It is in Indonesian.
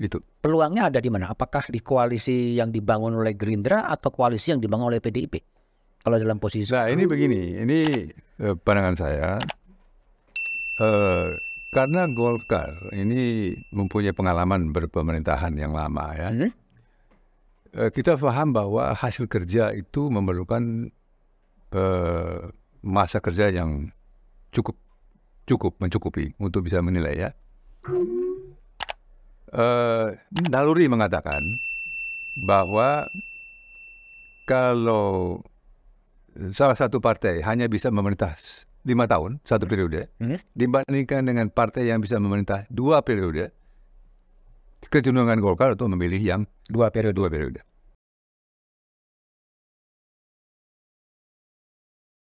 gitu. Peluangnya ada di mana? Apakah di koalisi yang dibangun oleh Gerindra atau koalisi yang dibangun oleh PDIP? Kalau dalam posisi Nah, ini begini, ini eh, pandangan saya. Eh, karena Golkar ini mempunyai pengalaman berpemerintahan yang lama ya. Hmm? Eh, kita paham bahwa hasil kerja itu memerlukan eh, masa kerja yang cukup cukup mencukupi untuk bisa menilai ya. Uh, Naluri mengatakan bahwa kalau salah satu partai hanya bisa memerintah lima tahun satu hmm. periode iya. dibandingkan dengan partai yang bisa memerintah dua periode, kecenderungan Golkar untuk memilih yang dua periode dua periode.